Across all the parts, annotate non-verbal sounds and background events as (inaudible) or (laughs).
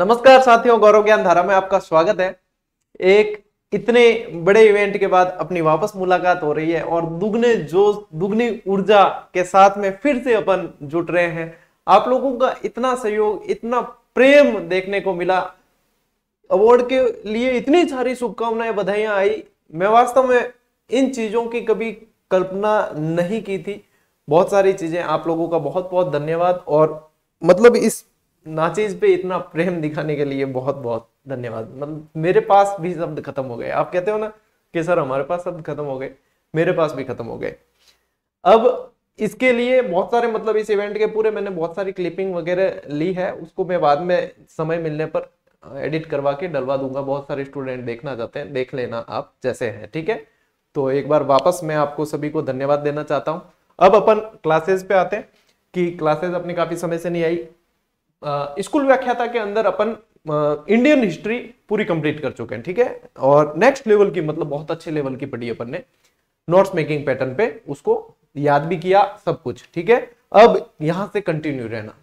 नमस्कार साथियों गौरव ज्ञान धारा में आपका स्वागत है एक इतने बड़े इवेंट के बाद अपनी वापस मुलाकात हो रही है और दुगने जोश दुगनी ऊर्जा के साथ में फिर से अपन जुट रहे हैं आप लोगों का इतना सहयोग इतना प्रेम देखने को मिला अवार्ड के लिए इतनी सारी शुभकामनाएं बधाइयां आई मैं वास्तव में इन चीजों की कभी कल्पना नहीं की थी बहुत सारी चीजें आप लोगों का बहुत बहुत धन्यवाद और मतलब इस नाचीज पे इतना प्रेम दिखाने के लिए बहुत बहुत धन्यवाद मतलब मेरे पास भी शब्द खत्म हो गए आप कहते हो ना कि सर हमारे पास शब्द खत्म हो गए मेरे पास भी खत्म हो गए अब इसके लिए बहुत सारे मतलब इस इवेंट के पूरे मैंने बहुत सारी क्लिपिंग वगैरह ली है उसको मैं बाद में समय मिलने पर एडिट करवा के डलवा दूंगा बहुत सारे स्टूडेंट देखना चाहते हैं देख लेना आप जैसे हैं ठीक है तो एक बार वापस मैं आपको सभी को धन्यवाद देना चाहता हूँ अब अपन क्लासेस पे आते हैं कि क्लासेस अपनी काफ़ी समय से नहीं आई स्कूल व्याख्याता के अंदर अपन इंडियन हिस्ट्री पूरी कंप्लीट कर चुके हैं ठीक है और नेक्स्ट लेवल की मतलब बहुत अच्छे लेवल की पढ़ी अपन ने नोट्स मेकिंग पैटर्न पे उसको याद भी किया सब कुछ ठीक है अब यहां से कंटिन्यू रहना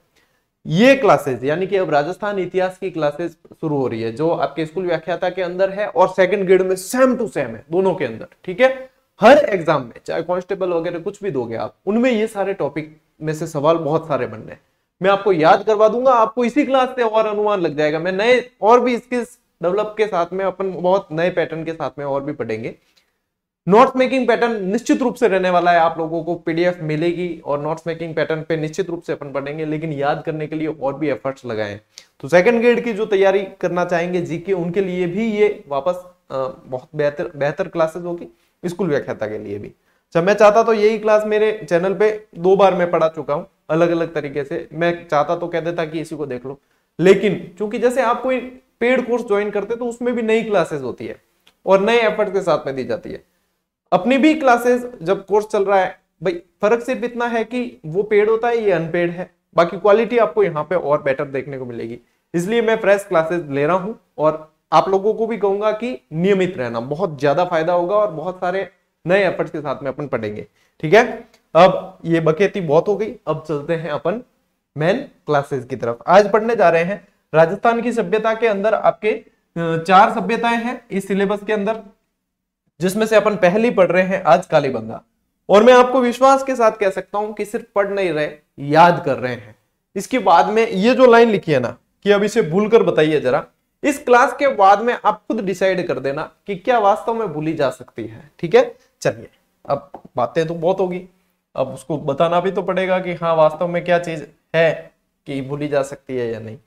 ये क्लासेस यानी कि अब राजस्थान इतिहास की क्लासेस शुरू हो रही है जो आपके स्कूल व्याख्याता के अंदर है और सेकंड ग्रेड में सेम टू सेम है दोनों के अंदर ठीक है हर एग्जाम में चाहे कांस्टेबल वगैरह कुछ भी दोगे आप उनमें ये सारे टॉपिक में से सवाल बहुत सारे बनने हैं मैं आपको याद करवा दूंगा आपको इसी क्लास से और अनुमान लग जाएगा मैं नए और भी स्किल्स डेवलप के साथ में अपन बहुत नए पैटर्न के साथ में और भी पढ़ेंगे नोट्स मेकिंग पैटर्न निश्चित रूप से रहने वाला है आप लोगों को पीडीएफ मिलेगी और नोट्स मेकिंग पैटर्न पे निश्चित रूप से अपन पढ़ेंगे लेकिन याद करने के लिए और भी एफर्ट्स लगाए तो सेकंड ग्रेड की जो तैयारी करना चाहेंगे जीके उनके लिए भी ये वापस बहुत बेहतर बेहतर क्लासेस होगी स्कूल व्याख्याता के लिए भी जब अच्छा, मैं चाहता तो यही क्लास मेरे चैनल पे दो बार मैं पढ़ा चुका हूँ अलग अलग तरीके से मैं चाहता तो कह देता कि इसी को देख लो लेकिन चूंकि जैसे आप कोई पेड कोर्स ज्वाइन करते तो उसमें भी नई क्लासेस होती है और नए एफर्ट के साथ में दी जाती है अपनी भी क्लासेस जब कोर्स चल रहा है भाई फर्क सिर्फ इतना है कि वो पेड होता है ये अनपेड है बाकी क्वालिटी आपको यहाँ पे और बेटर देखने को मिलेगी इसलिए मैं फ्रेश क्लासेस ले रहा हूँ और आप लोगों को भी कहूंगा कि नियमित रहना बहुत ज्यादा फायदा होगा और बहुत सारे नए एफर्ट्स के साथ में अपन पढ़ेंगे ठीक है अब ये बकेती बहुत हो गई अब चलते हैं अपन मेन क्लासेस की तरफ आज पढ़ने जा रहे हैं राजस्थान की सभ्यता के अंदर आपके चार सभ्यताएं हैं इस सिलेबस के अंदर जिसमें से अपन पहली पढ़ रहे हैं आज कालीबंगा और मैं आपको विश्वास के साथ कह सकता हूं कि सिर्फ पढ़ नहीं रहे याद कर रहे हैं इसके बाद में ये जो लाइन लिखी है ना कि अब इसे भूल कर बताइए जरा इस क्लास के बाद में आप खुद डिसाइड कर देना कि क्या वास्तव में भूली जा सकती है ठीक है चलिए अब बातें तो बहुत होगी अब उसको बताना भी तो पड़ेगा कि हाँ वास्तव में क्या चीज है कि भूली जा सकती है या नहीं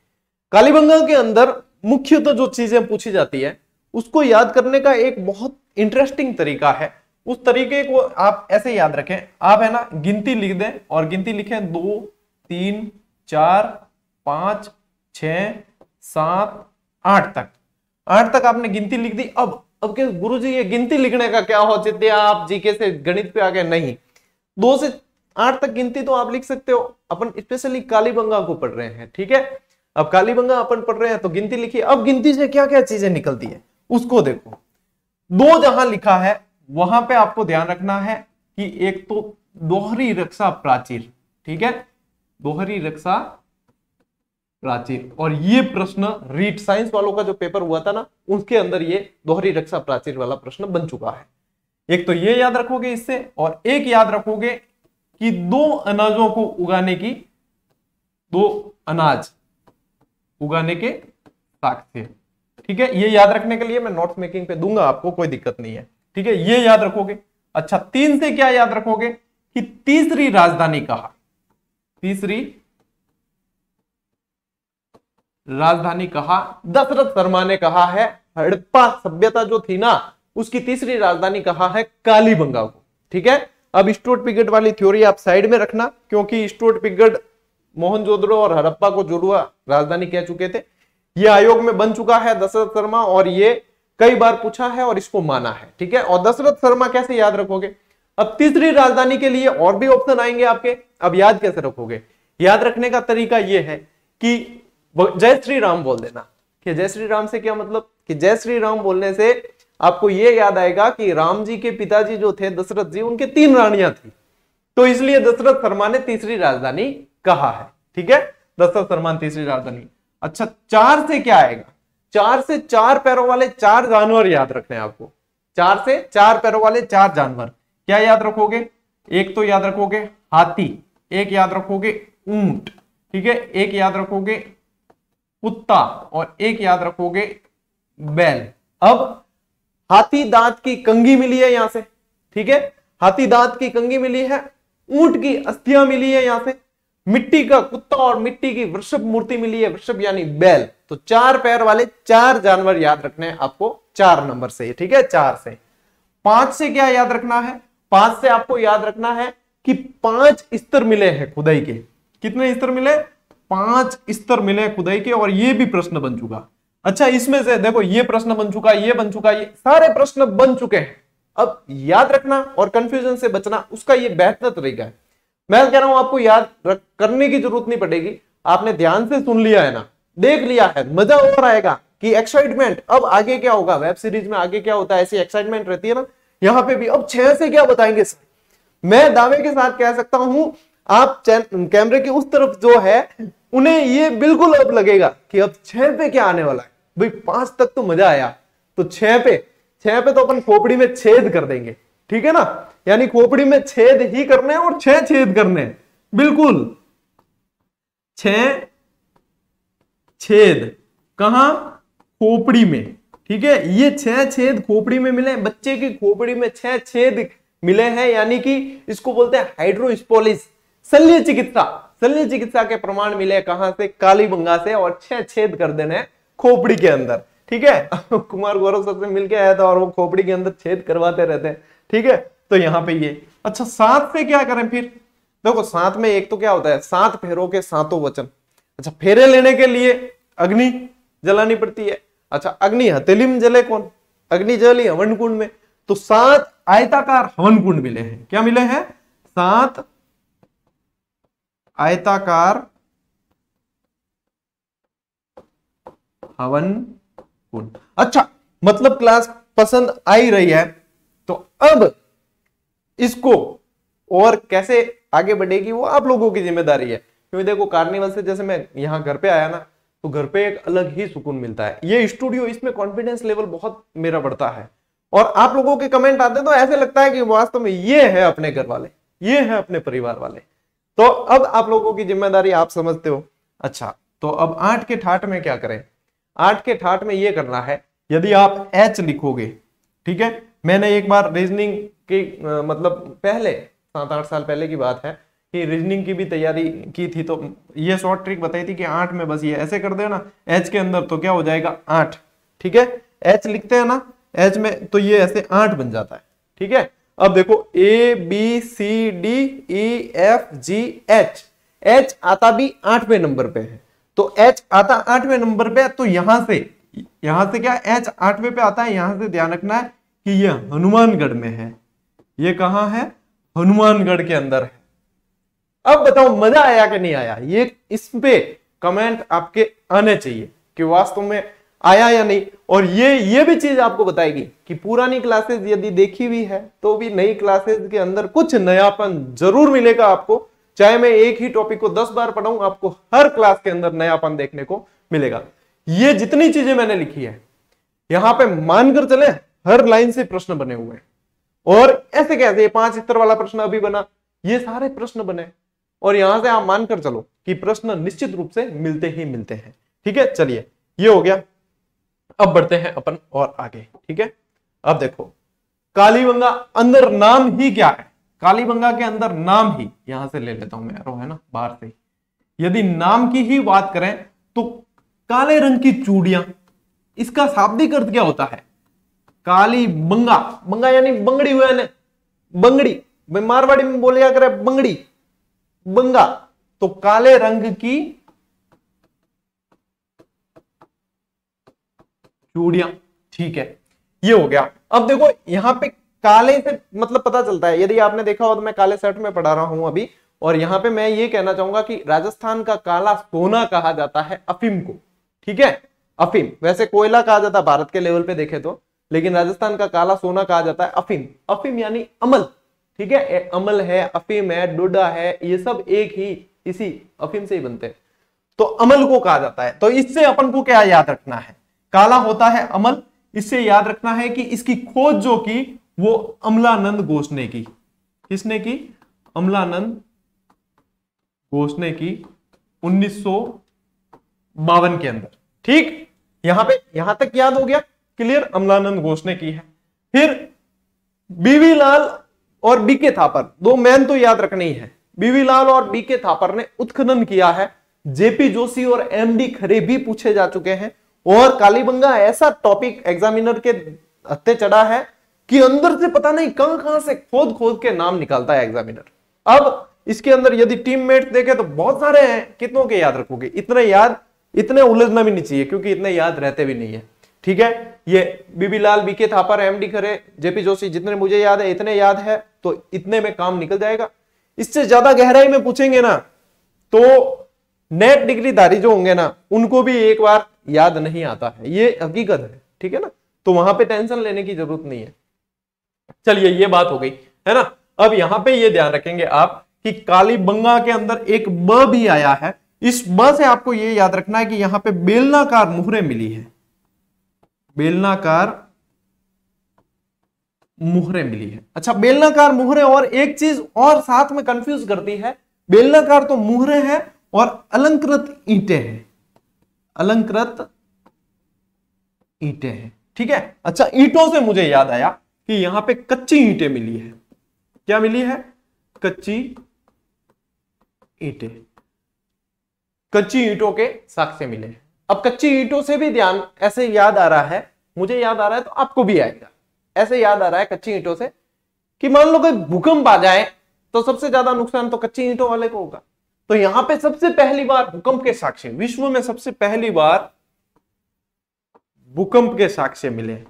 कालीबंगा के अंदर मुख्यतः जो चीजें पूछी जाती है उसको याद करने का एक बहुत इंटरेस्टिंग तरीका है उस तरीके को आप ऐसे याद रखें आप है ना गिनती लिख दें और गिनती लिखें दो तीन चार पांच छ सात आठ तक आठ तक आपने गिनती लिख दी अब अब गुरु जी ये गिनती लिखने का क्या हो चित आप जीके से गणित पे आ गए नहीं दो से आठ तक गिनती तो आप लिख सकते हो अपन स्पेशली कालीबंगा को पढ़ रहे हैं ठीक है अब कालीबंगा अपन पढ़ रहे हैं तो गिनती लिखी अब गिनती से क्या क्या चीजें निकलती है उसको देखो दो जहां लिखा है वहां पे आपको ध्यान रखना है कि एक तो दोहरी रक्षा प्राचीर ठीक है दोहरी रक्षा प्राचीर और ये प्रश्न रीट साइंस वालों का जो पेपर हुआ था ना उसके अंदर ये दोहरी रक्षा प्राचीर वाला प्रश्न बन चुका है एक तो ये याद रखोगे इससे और एक याद रखोगे कि दो अनाजों को उगाने की दो अनाज उगाने के साख थे ठीक है ये याद रखने के लिए मैं नोट मेकिंग पे दूंगा आपको कोई दिक्कत नहीं है ठीक है ये याद रखोगे अच्छा तीन से क्या याद रखोगे कि तीसरी राजधानी कहा तीसरी राजधानी कहा दशरथ शर्मा ने कहा है हड़प्पा सभ्यता जो थी ना उसकी तीसरी राजधानी कहा है कालीबंगा को ठीक है अब स्टोर्ट पिगड वाली थ्योरी आप साइड में रखना क्योंकि स्टोर्ट पिगड़ मोहनजोदड़ो और हड़प्पा को जुड़वा राजधानी कह चुके थे ये आयोग में बन चुका है दशरथ शर्मा और ये कई बार पूछा है और इसको माना है ठीक है और दशरथ शर्मा कैसे याद रखोगे अब तीसरी राजधानी के लिए और भी ऑप्शन आएंगे आपके अब याद कैसे रखोगे याद रखने का तरीका यह है कि जय श्री राम बोल देना जय श्री राम से क्या मतलब कि जय श्री राम बोलने से आपको यह याद आएगा कि राम जी के पिताजी जो थे दशरथ जी उनके तीन रानियां थी तो इसलिए दशरथ शर्मा ने तीसरी राजधानी कहा है ठीक है दशरथ शर्मा तीसरी राजधानी अच्छा चार से क्या आएगा चार से चार पैरों वाले चार जानवर याद रखने आपको चार से चार पैरों वाले चार जानवर क्या याद रखोगे एक तो याद रखोगे हाथी एक याद रखोगे ऊंट ठीक है एक याद रखोगे कुत्ता और एक याद रखोगे बैल अब हाथी दांत की कंगी मिली है यहां से ठीक है हाथी दांत की कंगी मिली है ऊंट की अस्थियां मिली है यहां से मिट्टी का कुत्ता और मिट्टी की वृषभ मूर्ति मिली है वृषभ यानी बैल तो चार पैर वाले चार जानवर याद रखने हैं आपको चार नंबर से ठीक है चार से पांच से क्या याद रखना है पांच से आपको याद रखना है कि पांच स्तर मिले हैं खुदाई के कितने स्तर मिले पांच स्तर मिले खुदाई के और ये भी प्रश्न बन चुका अच्छा इसमें से देखो ये प्रश्न बन चुका ये बन चुका ये सारे प्रश्न बन चुके हैं अब याद रखना और कंफ्यूजन से बचना उसका ये बेहतर तरीका है मैं कह रहा हूं आपको याद रख, करने की जरूरत नहीं पड़ेगी आपने ध्यान से सुन लिया है ना देख लिया है मजा और आएगा कि एक्साइटमेंट अब आगे क्या होगा वेब सीरीज में आगे क्या होता है ऐसी एक्साइटमेंट रहती है ना यहाँ पे भी अब छह से क्या बताएंगे सर मैं दावे के साथ कह सकता हूं आप कैमरे की उस तरफ जो है उन्हें ये बिल्कुल अब लगेगा कि अब छह पे क्या आने वाला है भाई पांच तक तो मजा आया तो छह पे छह पे तो अपन खोपड़ी में छेद कर देंगे ठीक है ना यानी खोपड़ी में छेद ही करने हैं और छह छेद करने हैं बिल्कुल छेद कहा खोपड़ी में ठीक है ये छह छेद खोपड़ी में मिले बच्चे की खोपड़ी में छह छेद मिले हैं यानी कि इसको बोलते हैं हाइड्रोस्पोलिस शल्य चिकित्सा शल्य चिकित्सा के प्रमाण मिले कहां से कालीबंगा से और छह छेद कर देने हैं खोपड़ी के अंदर ठीक है (laughs) कुमार गौरव सबसे मिलके आया था और वो खोपड़ी के अंदर छेद करवाते रहते हैं ठीक है तो यहाँ पे ये अच्छा साथ में क्या करें फिर देखो साथ में एक तो क्या होता है सात फेरों के सातों वचन अच्छा फेरे लेने के लिए अग्नि जलानी पड़ती है अच्छा अग्नि हथेली में जले कौन अग्नि जली हवन कुंड में तो सात आयताकार हवन कुंड मिले हैं क्या मिले हैं सात आयताकार हवन कुंड अच्छा मतलब क्लास पसंद आ ही रही है तो अब इसको और कैसे आगे बढ़ेगी वो आप लोगों की जिम्मेदारी है क्योंकि देखो कार्निवल से जैसे मैं यहां घर पे आया ना तो घर पे एक अलग ही सुकून मिलता है ये स्टूडियो इसमें कॉन्फिडेंस लेवल बहुत मेरा बढ़ता है और आप लोगों के कमेंट आते हैं तो ऐसे लगता है कि वास्तव में ये है अपने घर वाले ये है अपने परिवार वाले तो अब आप लोगों की जिम्मेदारी आप समझते हो अच्छा तो अब आठ के ठाट में क्या करें आठ के ठाठ में ये करना है यदि आप एच लिखोगे ठीक है मैंने एक बार रीजनिंग के मतलब पहले सात आठ साल पहले की बात है कि रीजनिंग की भी तैयारी की थी तो ये शॉर्ट ट्रिक बताई थी कि आठ में बस ये ऐसे कर देना ना एच के अंदर तो क्या हो जाएगा आठ ठीक है एच लिखते हैं ना एच में तो ये ऐसे आठ बन जाता है ठीक है अब देखो A B C D E F G H H आता भी आठवें नंबर पे है तो एच आता आठवें नंबर पे तो यहां से यहां से क्या एच आठवें पे आता है यहां से ध्यान रखना है कि ये हनुमानगढ़ में है ये कहा है हनुमानगढ़ के अंदर है अब बताओ मजा आया कि नहीं आया ये इस पे कमेंट आपके आने चाहिए कि वास्तव में आया या नहीं और ये ये भी चीज आपको बताएगी कि पुरानी क्लासेस यदि देखी हुई है तो भी नई क्लासेस के अंदर कुछ नयापन जरूर मिलेगा आपको चाहे मैं एक ही टॉपिक को दस बार पढ़ाऊं आपको हर क्लास के अंदर नयापन देखने को मिलेगा ये जितनी चीजें मैंने लिखी है यहां पर मानकर चले हर लाइन से प्रश्न बने हुए हैं और ऐसे कैसे पांच स्तर वाला प्रश्न अभी बना ये सारे प्रश्न बने और यहां से आप मानकर चलो कि प्रश्न निश्चित रूप से मिलते ही मिलते हैं ठीक है चलिए ये हो गया अब बढ़ते हैं अपन और आगे ठीक है अब देखो कालीबंगा अंदर नाम ही क्या है कालीबंगा के अंदर नाम ही यहां से ले लेता हूं मैं है ना बाहर से यदि नाम की ही बात करें तो काले रंग की चूड़ियां इसका शाब्दिक अर्थ क्या होता है काली बंगा बंगा यानी बंगड़ी हुआ ने बंगड़ी मारवाड़ी में बोले करे बंगड़ी बंगा तो काले रंग की चूड़ियां ठीक है ये हो गया अब देखो यहां पे काले से मतलब पता चलता है यदि आपने देखा हो तो मैं काले शर्ट में पढ़ा रहा हूं अभी और यहां पे मैं ये कहना चाहूंगा कि राजस्थान का काला सोना कहा जाता है अफीम को ठीक है अफीम वैसे कोयला कहा जाता है भारत के लेवल पे देखे तो लेकिन राजस्थान का काला सोना कहा जाता है अफीम अफीम यानी अमल ठीक है अमल है अफीम है डोडा है ये सब एक ही इसी अफीम से ही बनते हैं तो अमल को कहा जाता है तो इससे अपन को क्या याद रखना है काला होता है अमल इससे याद रखना है कि इसकी खोज जो की वो अमलानंद घोष ने की किसने की अमलानंद घोष ने की उन्नीस बावन के अंदर ठीक यहां पे यहां तक याद हो गया क्लियर अमलानंद घोष ने की है फिर बीवी लाल और बीके थापर दो मैन तो याद रखने ही है बीवी लाल और बीके थापर ने उत्खनन किया है जेपी जोशी और एमडी खरे भी पूछे जा चुके हैं और कालीबंगा ऐसा टॉपिक एग्जामिनर के हत्ते चढ़ा है कि अंदर से पता नहीं कहां कहां से खोद खोद के नाम निकालता है एग्जामिनर अब इसके अंदर यदि टीममेट देखे तो बहुत सारे हैं कितनों के याद रखोगे इतने याद इतने उलझना भी नहीं चाहिए क्योंकि इतने याद रहते भी नहीं है ठीक है ये B B Lal B K Thapar M D Khare J P Joshi जितने मुझे याद है इतने याद है तो इतने में काम निकल जाएगा इससे ज्यादा गहराई में पूछेंगे ना तो नेट डिग्रीधारी जो होंगे ना उनको भी एक बार याद नहीं आता है ये हकीकत है ठीक है ना तो वहां पे टेंशन लेने की जरूरत नहीं है चलिए ये बात हो गई है ना अब यहां पे ये ध्यान रखेंगे आप कि काली बंगा के अंदर एक ब भी आया है इस ब से आपको ये याद रखना है कि यहां पे बेलनाकार मुहरे मिली है बेलनाकार मुहरे मिली है अच्छा बेलनाकार मुहरे और एक चीज और साथ में कंफ्यूज करती है बेलनाकार तो मुहरे है और अलंकृत ईटे हैं अलंकृत ईटे हैं ठीक है अच्छा ईटों से मुझे याद आया कि यहां पे कच्ची ईंटें मिली है क्या मिली है कच्ची ईंटें कच्ची ईंटों के साक्ष्य मिले अब कच्ची ईंटों से भी ध्यान ऐसे याद आ रहा है मुझे याद आ रहा है तो आपको भी आएगा ऐसे याद आ रहा है कच्ची ईंटों से कि मान लो कोई भूकंप आ जाए तो सबसे ज्यादा नुकसान तो कच्ची ईंटों वाले को होगा तो यहां पे सबसे पहली बार भूकंप के साक्ष्य विश्व में सबसे पहली बार भूकंप के साक्ष्य मिले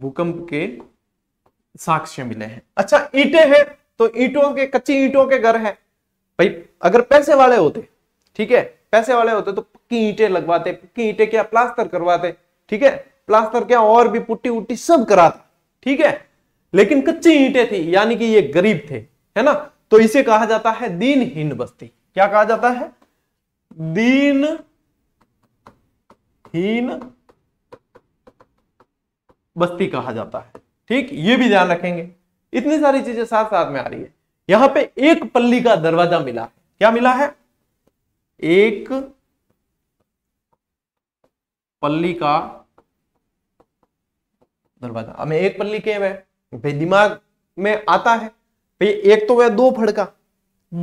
भूकंप के साक्ष्य मिले हैं अच्छा ईटे हैं तो ईटों के कच्ची ईटों के घर हैं भाई अगर पैसे वाले होते ठीक है पैसे वाले होते तो पक्की ईटे लगवाते पक्की ईटे क्या प्लास्टर करवाते ठीक है प्लास्टर क्या और भी पुट्टी उट्टी सब कराता ठीक है लेकिन कच्ची ईटे थी यानी कि ये गरीब थे है ना तो इसे कहा जाता है दीनहीन बस्ती क्या कहा जाता है दीन हीन बस्ती कहा जाता है ठीक ये भी ध्यान रखेंगे इतनी सारी चीजें साथ साथ में आ रही है यहां पे एक पल्ली का दरवाजा मिला है क्या मिला है एक पल्ली का दरवाजा हमें एक पल्ली के वह दिमाग में आता है भाई एक तो वह दो फड़का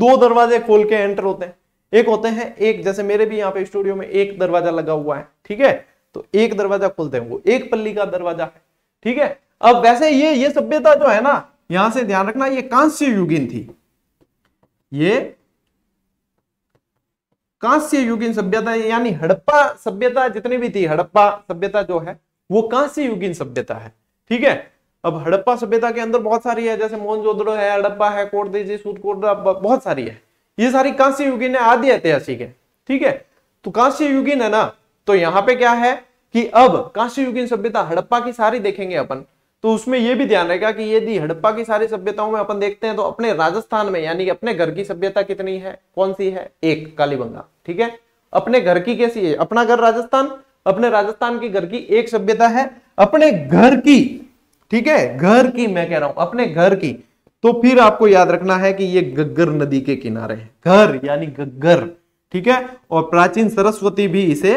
दो दरवाजे खोल के एंटर होते हैं एक होते हैं एक जैसे मेरे भी यहाँ पे स्टूडियो में एक दरवाजा लगा हुआ है ठीक है तो एक दरवाजा खोलते हैं वो एक पल्ली का दरवाजा है ठीक है अब वैसे ये ये सभ्यता जो है ना यहां से ध्यान रखना ये कांस्य युगिन थी ये कांस्य युगिन सभ्यता यानी हड़प्पा सभ्यता जितनी भी थी हड़प्पा सभ्यता जो है वो कांस्य युगिन सभ्यता है ठीक है अब हड़प्पा सभ्यता के अंदर बहुत सारी है जैसे मोहनजोदड़ो है हड़प्पा है कोटदेजी सूदकोटरा बहुत सारी है ये सारी कांस्य युगीन है आदि ऐतिहासिक है ठीक है तो कांस्य युगीन है ना तो यहां पे क्या है कि अब काशी युगीन सभ्यता हड़प्पा की सारी देखेंगे अपन तो उसमें यह भी ध्यान रहेगा कि यदि हड़प्पा की सारी सभ्यताओं में अपन देखते हैं तो अपने राजस्थान में यानी अपने घर की सभ्यता कितनी है कौन सी है एक कालीबंगा ठीक है अपने घर की कैसी है अपना घर राजस्थान अपने राजस्थान की घर की एक सभ्यता है अपने घर की ठीक है घर की मैं कह रहा हूं अपने घर की तो फिर आपको याद रखना है कि ये गग्गर नदी के किनारे है घर यानी गग्गर ठीक है और प्राचीन सरस्वती भी इसे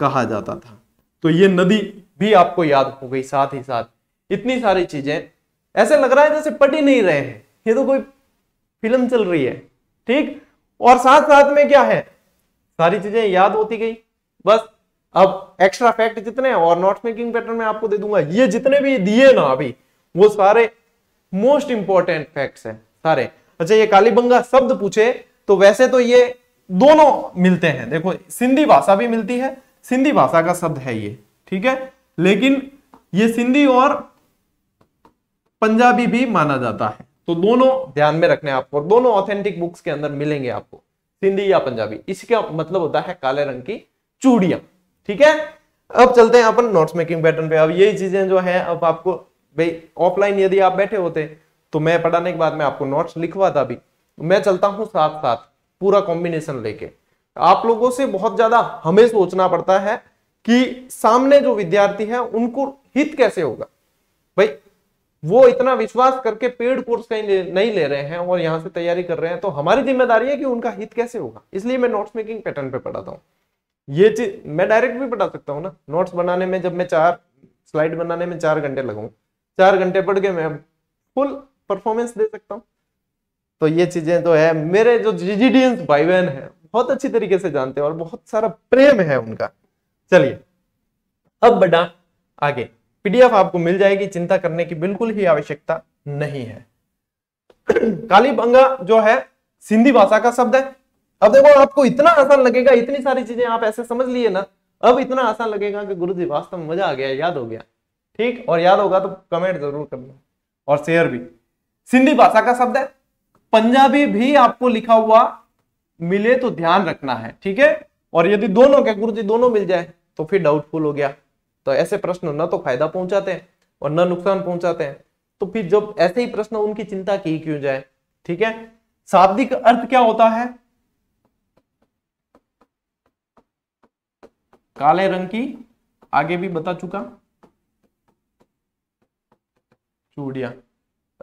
कहा जाता था तो ये नदी भी आपको याद हो गई साथ ही साथ इतनी सारी चीजें ऐसे लग रहा है जैसे पट ही नहीं रहे हैं ये तो कोई फिल्म चल रही है ठीक और साथ साथ में क्या है सारी चीजें याद होती गई बस अब एक्स्ट्रा फैक्ट जितने और नॉट मेकिंग पैटर्न में आपको दे दूंगा ये जितने भी दिए ना अभी वो सारे मोस्ट इंपॉर्टेंट फैक्ट्स हैं सारे अच्छा ये कालीबंगा शब्द पूछे तो वैसे तो ये दोनों मिलते हैं देखो सिंधी भाषा भी मिलती है सिंधी भाषा का शब्द है ये ठीक है लेकिन ये सिंधी और पंजाबी भी माना जाता है तो दोनों ध्यान में रखने आपको दोनों ऑथेंटिक बुक्स के अंदर मिलेंगे आपको सिंधी या पंजाबी इसका मतलब होता है काले रंग की चूड़िया ठीक है अब चलते हैं अपन नोट्स मेकिंग पैटर्न पे अब यही चीजें जो है अब आपको भाई ऑफलाइन यदि आप बैठे होते तो मैं पढ़ाने के बाद मैं आपको नोट्स लिखवा था मैं चलता हूं साथ साथ पूरा कॉम्बिनेशन लेके आप लोगों से बहुत ज्यादा हमें सोचना पड़ता है कि सामने जो विद्यार्थी है उनको हित कैसे होगा भाई वो इतना विश्वास करके पेड कोर्स कहीं नहीं ले रहे हैं और यहां से तैयारी कर रहे हैं तो हमारी जिम्मेदारी है कि उनका हित कैसे होगा इसलिए मैं नोट्स मेकिंग पैटर्न पे पढ़ाता हूँ ये चीज मैं डायरेक्ट भी पढ़ा सकता हूँ ना नोट्स बनाने में जब मैं चार स्लाइड बनाने में चार घंटे लगाऊ चार घंटे पढ़ के मैं फुल परफॉर्मेंस दे सकता हूँ तो ये चीजें तो है मेरे जो जीजीडियंस भाई बहन है बहुत अच्छी तरीके से जानते हैं और बहुत सारा प्रेम है उनका चलिए अब बड़ा आगे पीडीएफ आपको मिल जाएगी चिंता करने की बिल्कुल ही आवश्यकता नहीं है काली बंगा जो है सिंधी भाषा का शब्द है अब देखो आपको इतना आसान लगेगा इतनी सारी चीजें आप ऐसे समझ लिए ना अब इतना आसान लगेगा कि गुरु जी वास्तव में मजा आ गया याद हो गया ठीक और याद होगा तो कमेंट जरूर करना और शेयर भी सिंधी भाषा का शब्द है पंजाबी भी आपको लिखा हुआ मिले तो ध्यान रखना है ठीक है और यदि दोनों के गुरु जी दोनों मिल जाए तो फिर डाउटफुल हो गया तो ऐसे प्रश्न न तो फायदा पहुंचाते हैं और न नुकसान पहुंचाते हैं तो फिर जब ऐसे ही प्रश्न उनकी चिंता की क्यों जाए ठीक है शाब्दिक अर्थ क्या होता है काले रंग की आगे भी बता चुका चूड़िया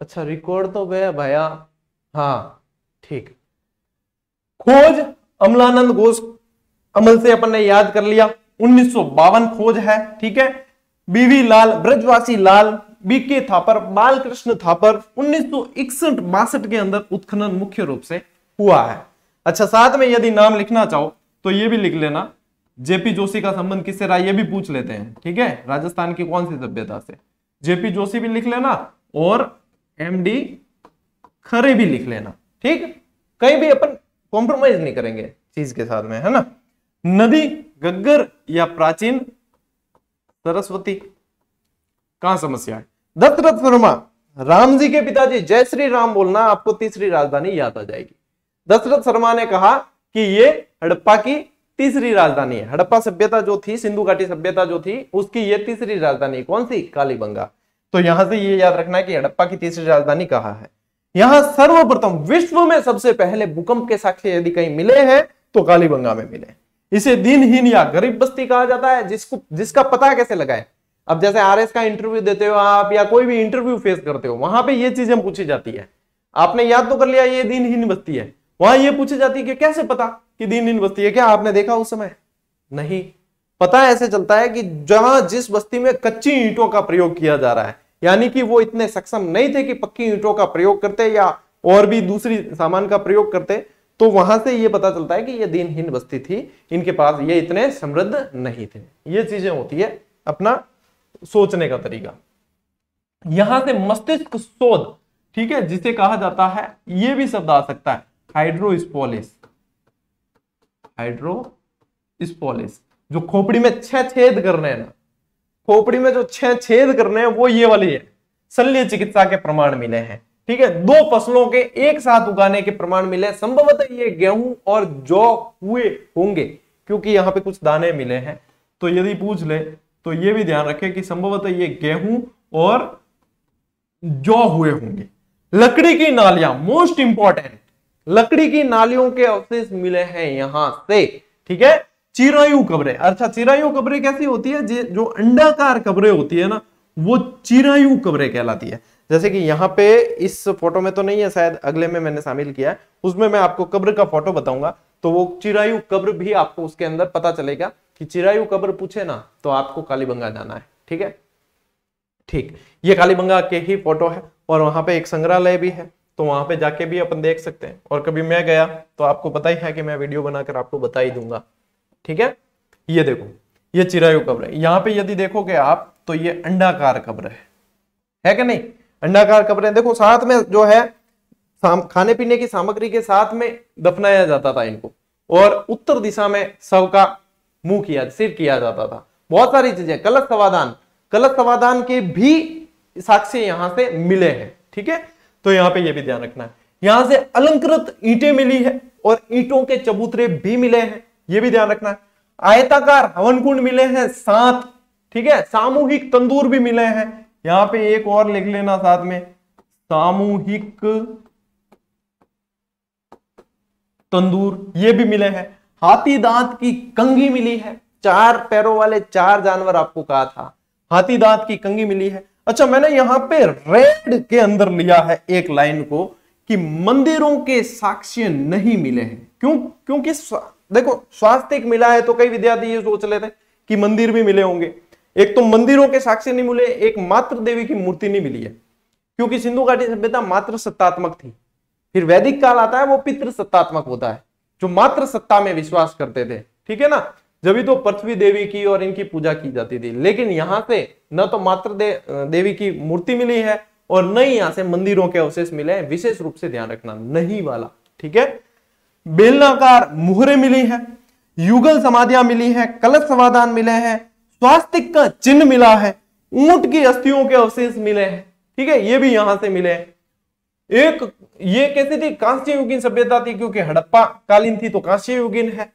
अच्छा रिकॉर्ड तो वह भैया हाँ ठीक खोज अमलानंद घोष अमल से अपन ने याद कर लिया उन्नीस खोज है ठीक है बीवी लाल ब्रजवासी लाल बीके थापर बालकृष्ण थापर उन्नीस सौ के अंदर उत्खनन मुख्य रूप से हुआ है अच्छा साथ में यदि नाम लिखना चाहो तो ये भी लिख लेना जेपी जोशी का संबंध किससे रहा ये भी पूछ लेते हैं ठीक है राजस्थान की कौन सी सभ्यता से जेपी जोशी भी लिख लेना और एमडी खरे भी लिख लेना ठीक कहीं भी अपन कॉम्प्रोमाइज नहीं करेंगे चीज के साथ में है ना नदी गग्गर या प्राचीन सरस्वती कहां समस्या है दत्तरथ वर्मा राम जी के पिताजी जय श्री राम बोलना आपको तीसरी राजधानी याद आ जाएगी दशरथ शर्मा ने कहा कि ये हड़प्पा की तीसरी राजधानी है हड़प्पा सभ्यता जो थी सिंधु घाटी सभ्यता जो थी उसकी ये तीसरी राजधानी कौन सी कालीबंगा तो यहां से ये याद रखना है कि हड़प्पा की तीसरी राजधानी कहा है यहां सर्वप्रथम विश्व में सबसे पहले भूकंप के साक्ष्य यदि कहीं मिले हैं तो कालीबंगा में मिले इसे दिनहीन या गरीब बस्ती कहा जाता है जिसको जिसका पता कैसे लगाए अब जैसे आरएस का इंटरव्यू देते हो आप या कोई भी इंटरव्यू फेस करते हो वहां पे ये चीजें पूछी जाती है आपने याद तो कर लिया ये दिनहीन बस्ती है वहां ये पूछी जाती है कि कैसे पता कि दिनहीन बस्ती है क्या आपने देखा उस समय नहीं पता ऐसे चलता है कि जहां जिस बस्ती में कच्ची ईंटों का प्रयोग किया जा रहा है यानी कि वो इतने सक्षम नहीं थे कि पक्की ईंटों का प्रयोग करते या और भी दूसरी सामान का प्रयोग करते तो वहां से ये पता चलता है कि ये हिंद बस्ती थी इनके पास ये इतने समृद्ध नहीं थे ये चीजें होती है अपना सोचने का तरीका यहां से मस्तिष्क शोध ठीक है जिसे कहा जाता है ये भी शब्द आ सकता है हाइड्रोस्पोलिस हाइड्रोस्पोलिस जो खोपड़ी में छह छेद कर रहे हैं ना खोपड़ी में जो छह छेद करने हैं वो ये वाली है शल्य चिकित्सा के प्रमाण मिले हैं ठीक है दो फसलों के एक साथ उगाने के प्रमाण मिले संभवतः ये गेहूं और जौ हुए होंगे क्योंकि यहां पे कुछ दाने मिले हैं तो यदि पूछ ले तो ये भी ध्यान रखें कि संभवतः ये गेहूं और जौ हुए होंगे लकड़ी की नालियां मोस्ट इंपॉर्टेंट लकड़ी की नालियों के अवशेष मिले हैं यहां से ठीक है चिरायु कबरे अच्छा चिरायु कबरे कैसी होती है जो अंडाकार कबरे होती है ना वो चिरायु कबरे कहलाती है जैसे कि यहाँ पे इस फोटो में तो नहीं है शायद अगले में मैंने शामिल किया है उसमें मैं आपको कब्र का फोटो बताऊंगा तो वो चिरायु कब्र भी आपको उसके अंदर पता चलेगा कि चिरायु कब्र पूछे ना तो आपको कालीबंगा जाना है ठीक है ठीक ये कालीबंगा के ही फोटो है और वहां पे एक संग्रहालय भी है तो वहां पे जाके भी अपन देख सकते हैं और कभी मैं गया तो आपको पता ही है कि मैं वीडियो बनाकर आपको बता ही दूंगा ठीक है ये देखो ये चिरायु कब्र है यहां पे यदि देखोगे आप तो ये अंडाकार कब्र है है कि नहीं अंडाकार कब्र है देखो साथ में जो है खाने पीने की सामग्री के साथ में दफनाया जाता था इनको और उत्तर दिशा में सब का मुंह किया सिर किया जाता था बहुत सारी चीजें कलश समाधान कलश समाधान के भी साक्ष्य यहां से मिले हैं ठीक है तो यहां पे ये भी ध्यान रखना है यहां से अलंकृत ईंटें मिली है और ईंटों के चबूतरे भी मिले हैं ये भी ध्यान रखना है आयताकार हवन कुंड मिले हैं सात ठीक है सामूहिक तंदूर भी मिले हैं यहां पे एक और लिख लेना साथ में सामूहिक तंदूर ये भी मिले हैं हाथी दांत की कंगी मिली है चार पैरों वाले चार जानवर आपको कहा था हाथी दांत की कंगी मिली है अच्छा मैंने यहां पे रेड के अंदर लिया है एक लाइन को कि मंदिरों के साक्ष्य नहीं मिले हैं क्यों क्योंकि देखो स्वास्थ्य मिला है तो कई विद्यार्थी ये सोच लेते कि मंदिर भी मिले होंगे एक तो मंदिरों के साक्ष्य नहीं मिले एक मात्र देवी की मूर्ति नहीं मिली है क्योंकि सिंधु घाटी सभ्यता मात्र सत्तात्मक थी फिर वैदिक काल आता है वो पितृ सत्तात्मक होता है जो मात्र सत्ता में विश्वास करते थे ठीक है ना जब तो पृथ्वी देवी की और इनकी पूजा की जाती थी लेकिन यहां से न तो मात्र दे, देवी की मूर्ति मिली है और न ही यहां से मंदिरों के अवशेष मिले हैं विशेष रूप से ध्यान रखना नहीं वाला ठीक है बेलनाकार मुहरे मिली है युगल समाधियां मिली है कलश समाधान मिले हैं स्वास्तिक का चिन्ह मिला है ऊंट की अस्थियों के अवशेष मिले हैं ठीक है ये भी यहां से मिले एक ये कैसी थी कांस्य युगीन सभ्यता थी क्योंकि हड़प्पा कालीन थी तो कांस्य युगीन है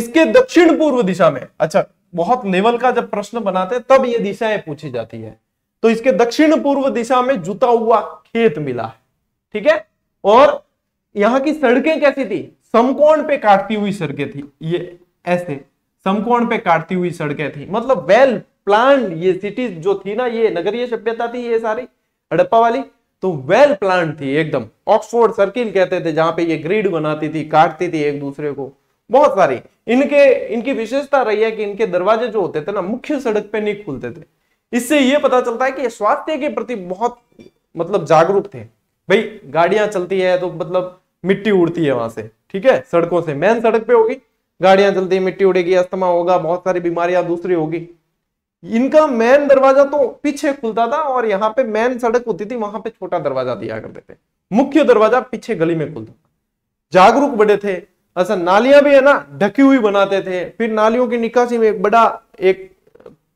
इसके दक्षिण पूर्व दिशा में अच्छा बहुत लेवल का जब प्रश्न बनाते तब ये दिशाएं पूछी जाती है तो इसके दक्षिण पूर्व दिशा में जुता हुआ खेत मिला है ठीक है और यहाँ की सड़कें कैसी थी समकोण पे काटती हुई सड़कें थी ये ऐसे समकोण पे काटती हुई सड़कें थी मतलब वेल प्लान ये सिटीज जो थी ना ये नगरीय सभ्यता थी ये सारी हड़प्पा वाली तो वेल प्लान थी एकदम ऑक्सफोर्ड सर्किल कहते थे जहां पे ये ग्रिड बनाती थी काटती थी एक दूसरे को बहुत सारी इनके इनकी विशेषता रही है कि इनके दरवाजे जो होते थे ना मुख्य सड़क पे नहीं खुलते थे इससे ये पता चलता है कि स्वास्थ्य के प्रति बहुत मतलब जागरूक थे भाई गाड़ियां चलती है तो मतलब मिट्टी उड़ती है वहां से ठीक है सड़कों से मेन सड़क पे होगी गाड़ियां चलती है मिट्टी उड़ेगी अस्थमा होगा बहुत सारी बीमारियां दूसरी होगी इनका मेन दरवाजा तो पीछे खुलता था और यहाँ पे मेन सड़क होती थी वहां पे छोटा दरवाजा दिया करते थे मुख्य दरवाजा पीछे गली में खुलता था जागरूक बड़े थे ऐसा नालियां भी है ना ढकी हुई बनाते थे फिर नालियों की निकासी में एक बड़ा एक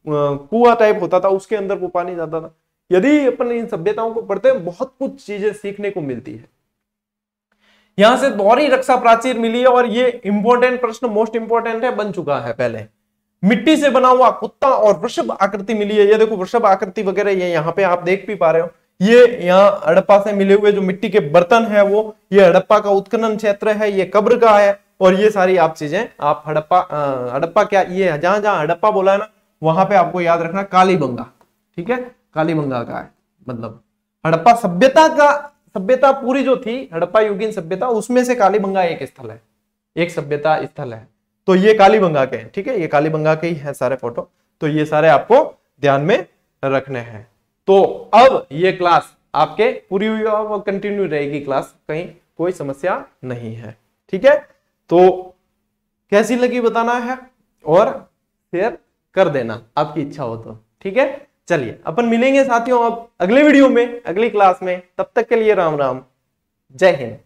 कुआ टाइप होता था उसके अंदर वो पानी जाता था यदि अपन इन सभ्यताओं को पढ़ते हैं बहुत कुछ चीजें सीखने को मिलती है यहां से दोहरी रक्षा प्राचीर मिली है और ये इंपॉर्टेंट प्रश्न मोस्ट इंपॉर्टेंट है बन चुका है पहले मिट्टी से बना हुआ कुत्ता और वृषभ आकृति मिली है ये देखो वृषभ आकृति वगैरह ये यहाँ पे आप देख भी पा रहे हो ये यहाँ हड़प्पा से मिले हुए जो मिट्टी के बर्तन है वो ये हड़प्पा का उत्खनन क्षेत्र है ये कब्र का है और ये सारी आप चीजें आप हड़प्पा हड़प्पा क्या ये जहां जहां हड़प्पा बोला है ना वहां पे आपको याद रखना कालीबंगा ठीक है कालीबंगा का है मतलब हड़प्पा सभ्यता का सभ्यता पूरी जो थी हड़प्पा युगीन सभ्यता उसमें से कालीबंगा एक स्थल है एक सभ्यता स्थल है तो ये कालीबंगा के हैं ठीक है ये कालीबंगा के ही है सारे फोटो तो ये सारे आपको ध्यान में रखने हैं तो अब ये क्लास आपके पूरी हुई और कंटिन्यू रहेगी क्लास कहीं कोई समस्या नहीं है ठीक है तो कैसी लगी बताना है और शेयर कर देना आपकी इच्छा हो तो ठीक है चलिए अपन मिलेंगे साथियों अब अगले वीडियो में अगली क्लास में तब तक के लिए राम राम जय हिंद